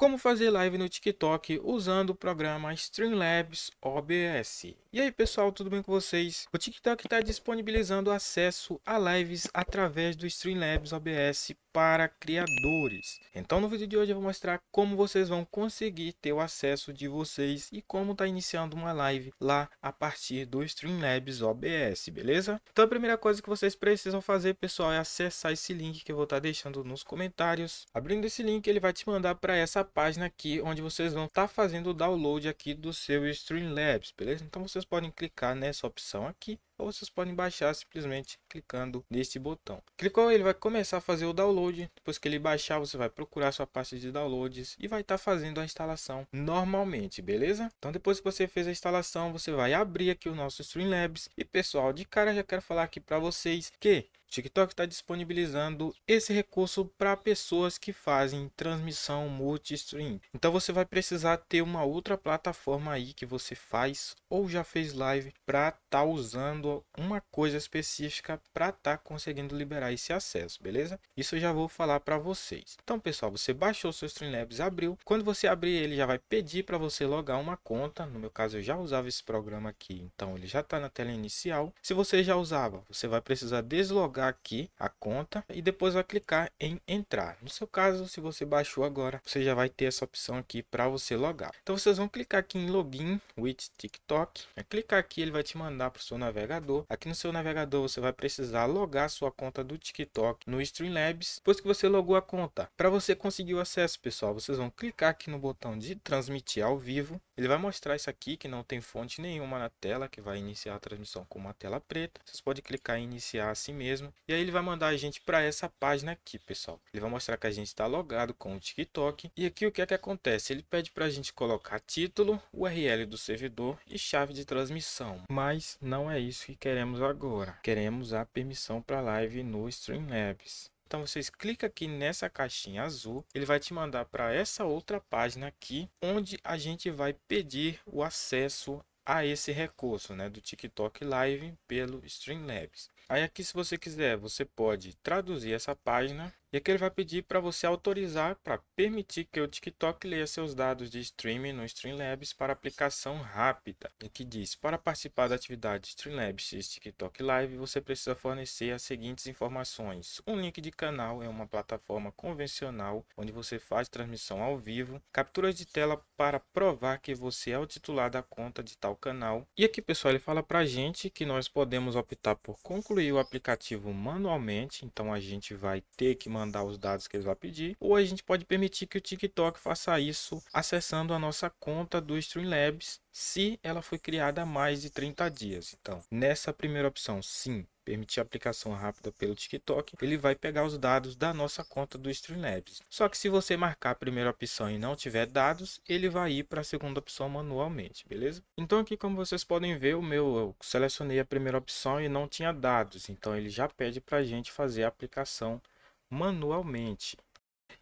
como fazer live no TikTok usando o programa Streamlabs OBS. E aí pessoal, tudo bem com vocês? O TikTok está disponibilizando acesso a lives através do Streamlabs OBS para criadores. Então no vídeo de hoje eu vou mostrar como vocês vão conseguir ter o acesso de vocês e como tá iniciando uma live lá a partir do Streamlabs OBS, beleza? Então a primeira coisa que vocês precisam fazer, pessoal, é acessar esse link que eu vou estar tá deixando nos comentários. Abrindo esse link, ele vai te mandar para essa página aqui onde vocês vão estar tá fazendo o download aqui do seu Streamlabs, beleza? Então vocês podem clicar nessa opção aqui ou vocês podem baixar simplesmente clicando neste botão. Clicou, ele vai começar a fazer o download. Depois que ele baixar, você vai procurar sua pasta de downloads e vai estar tá fazendo a instalação normalmente, beleza? Então depois que você fez a instalação, você vai abrir aqui o nosso Streamlabs. E pessoal, de cara já quero falar aqui para vocês que TikTok está disponibilizando esse recurso para pessoas que fazem transmissão multi-stream. Então você vai precisar ter uma outra plataforma aí que você faz ou já fez live para estar tá usando uma coisa específica para estar tá conseguindo liberar esse acesso, beleza? Isso eu já vou falar para vocês. Então pessoal, você baixou seu Streamlabs, abriu. Quando você abrir ele já vai pedir para você logar uma conta. No meu caso eu já usava esse programa aqui, então ele já está na tela inicial. Se você já usava, você vai precisar deslogar jogar aqui a conta e depois vai clicar em entrar. No seu caso, se você baixou agora, você já vai ter essa opção aqui para você logar. Então vocês vão clicar aqui em login with TikTok. É clicar aqui, ele vai te mandar para o seu navegador. Aqui no seu navegador você vai precisar logar sua conta do TikTok no Streamlabs. Depois que você logou a conta, para você conseguir o acesso, pessoal, vocês vão clicar aqui no botão de transmitir ao vivo. Ele vai mostrar isso aqui que não tem fonte nenhuma na tela, que vai iniciar a transmissão com uma tela preta. Vocês podem clicar em iniciar assim mesmo e aí ele vai mandar a gente para essa página aqui, pessoal. Ele vai mostrar que a gente está logado com o TikTok. E aqui o que é que acontece? Ele pede para a gente colocar título, URL do servidor e chave de transmissão. Mas não é isso que queremos agora. Queremos a permissão para live no Streamlabs. Então vocês clica aqui nessa caixinha azul, ele vai te mandar para essa outra página aqui, onde a gente vai pedir o acesso a esse recurso, né, do TikTok Live pelo Streamlabs. Aí aqui se você quiser, você pode traduzir essa página e aqui ele vai pedir para você autorizar para permitir que o TikTok leia seus dados de streaming no Streamlabs para aplicação rápida. E aqui diz: para participar da atividade Streamlabs e TikTok Live, você precisa fornecer as seguintes informações: um link de canal é uma plataforma convencional onde você faz transmissão ao vivo, capturas de tela para provar que você é o titular da conta de tal canal. E aqui, pessoal, ele fala para a gente que nós podemos optar por concluir o aplicativo manualmente, então a gente vai ter que mandar os dados que ele vai pedir, ou a gente pode permitir que o TikTok faça isso acessando a nossa conta do Streamlabs, se ela foi criada há mais de 30 dias. Então, nessa primeira opção, sim, permitir aplicação rápida pelo TikTok, ele vai pegar os dados da nossa conta do Streamlabs. Só que se você marcar a primeira opção e não tiver dados, ele vai ir para a segunda opção manualmente, beleza? Então aqui como vocês podem ver, o meu eu selecionei a primeira opção e não tinha dados, então ele já pede para a gente fazer a aplicação manualmente.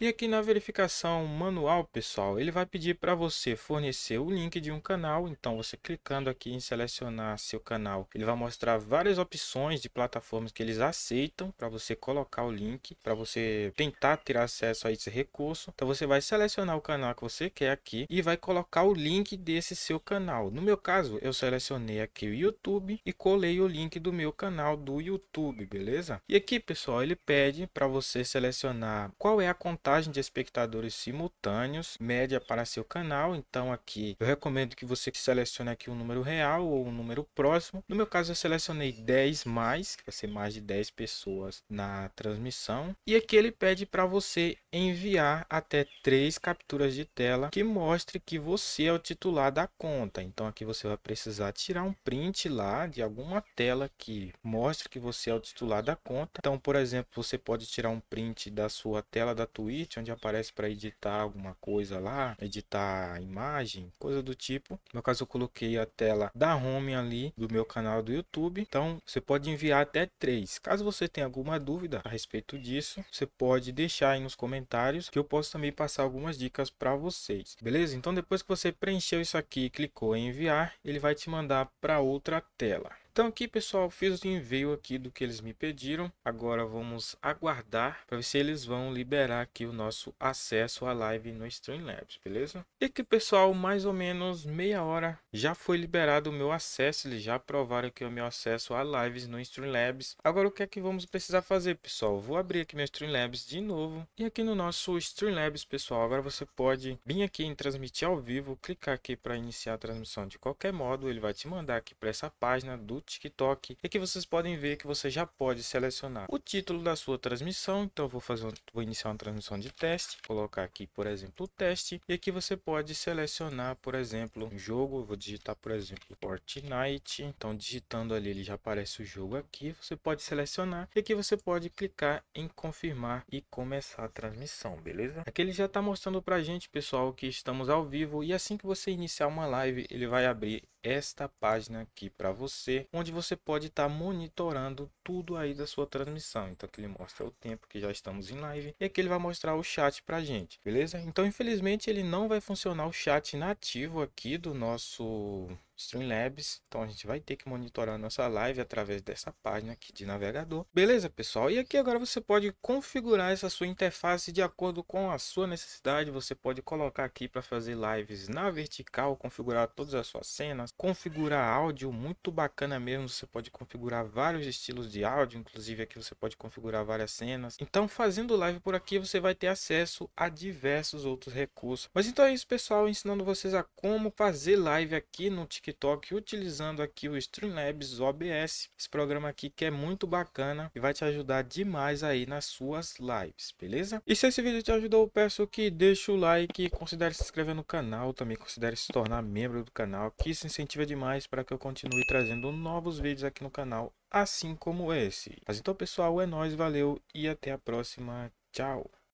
E aqui na verificação manual, pessoal, ele vai pedir para você fornecer o link de um canal. Então, você clicando aqui em selecionar seu canal, ele vai mostrar várias opções de plataformas que eles aceitam para você colocar o link, para você tentar ter acesso a esse recurso. Então, você vai selecionar o canal que você quer aqui e vai colocar o link desse seu canal. No meu caso, eu selecionei aqui o YouTube e colei o link do meu canal do YouTube, beleza? E aqui, pessoal, ele pede para você selecionar qual é a contagem de espectadores simultâneos média para seu canal. Então aqui eu recomendo que você selecione aqui um número real ou um número próximo. No meu caso eu selecionei 10 mais, que vai ser mais de 10 pessoas na transmissão. E aqui ele pede para você enviar até três capturas de tela que mostre que você é o titular da conta. Então aqui você vai precisar tirar um print lá de alguma tela que mostre que você é o titular da conta. Então, por exemplo, você pode tirar um print da sua tela da tua Twitch, onde aparece para editar alguma coisa lá, editar imagem, coisa do tipo. No meu caso, eu coloquei a tela da home ali do meu canal do YouTube. Então, você pode enviar até três. Caso você tenha alguma dúvida a respeito disso, você pode deixar aí nos comentários que eu posso também passar algumas dicas para vocês. Beleza? Então, depois que você preencheu isso aqui e clicou em enviar, ele vai te mandar para outra tela. Então aqui pessoal, fiz o envio aqui do que eles me pediram. Agora vamos aguardar para ver se eles vão liberar aqui o nosso acesso à live no Streamlabs, beleza? E aqui pessoal, mais ou menos meia hora já foi liberado o meu acesso. Eles já aprovaram aqui o meu acesso a lives no Streamlabs. Agora o que é que vamos precisar fazer pessoal? Vou abrir aqui meu Streamlabs de novo. E aqui no nosso Streamlabs pessoal, agora você pode vir aqui em transmitir ao vivo. Clicar aqui para iniciar a transmissão de qualquer modo. Ele vai te mandar aqui para essa página do TikTok e que vocês podem ver que você já pode selecionar o título da sua transmissão. Então eu vou fazer um, vou iniciar uma transmissão de teste, colocar aqui, por exemplo, o teste e aqui você pode selecionar, por exemplo, um jogo, eu vou digitar, por exemplo, Fortnite. Então digitando ali, ele já aparece o jogo aqui. Você pode selecionar e aqui você pode clicar em confirmar e começar a transmissão, beleza? Aqui ele já está mostrando para gente, pessoal, que estamos ao vivo e assim que você iniciar uma live, ele vai abrir esta página aqui para você, onde você pode estar tá monitorando tudo aí da sua transmissão. Então aqui ele mostra o tempo que já estamos em live e aqui ele vai mostrar o chat pra gente, beleza? Então infelizmente ele não vai funcionar o chat nativo aqui do nosso Streamlabs. Então a gente vai ter que monitorar a nossa live através dessa página aqui de navegador. Beleza, pessoal? E aqui agora você pode configurar essa sua interface de acordo com a sua necessidade. Você pode colocar aqui para fazer lives na vertical, configurar todas as suas cenas, configurar áudio, muito bacana mesmo. Você pode configurar vários estilos de áudio, inclusive aqui você pode configurar várias cenas. Então fazendo live por aqui você vai ter acesso a diversos outros recursos. Mas então é isso, pessoal, ensinando vocês a como fazer live aqui no TikTok TikTok utilizando aqui o Streamlabs OBS. Esse programa aqui que é muito bacana e vai te ajudar demais aí nas suas lives, beleza? E se esse vídeo te ajudou, peço que deixe o like, considere se inscrever no canal, também considere se tornar membro do canal, que isso incentiva demais para que eu continue trazendo novos vídeos aqui no canal, assim como esse. Mas então pessoal, é nóis, valeu e até a próxima. Tchau!